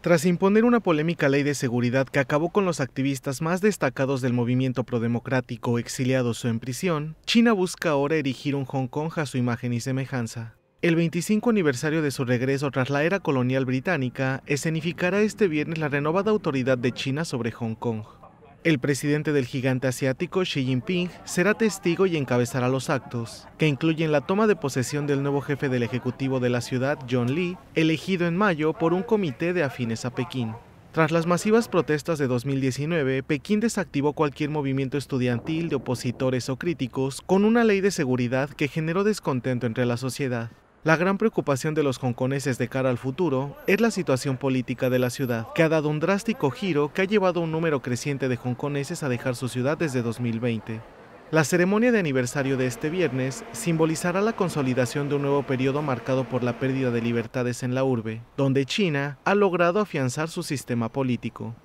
Tras imponer una polémica ley de seguridad que acabó con los activistas más destacados del movimiento prodemocrático exiliados o en prisión, China busca ahora erigir un Hong Kong a su imagen y semejanza. El 25 aniversario de su regreso tras la era colonial británica escenificará este viernes la renovada autoridad de China sobre Hong Kong. El presidente del gigante asiático, Xi Jinping, será testigo y encabezará los actos, que incluyen la toma de posesión del nuevo jefe del Ejecutivo de la ciudad, John Lee, elegido en mayo por un comité de afines a Pekín. Tras las masivas protestas de 2019, Pekín desactivó cualquier movimiento estudiantil de opositores o críticos con una ley de seguridad que generó descontento entre la sociedad. La gran preocupación de los hongkoneses de cara al futuro es la situación política de la ciudad, que ha dado un drástico giro que ha llevado a un número creciente de hongkoneses a dejar su ciudad desde 2020. La ceremonia de aniversario de este viernes simbolizará la consolidación de un nuevo periodo marcado por la pérdida de libertades en la urbe, donde China ha logrado afianzar su sistema político.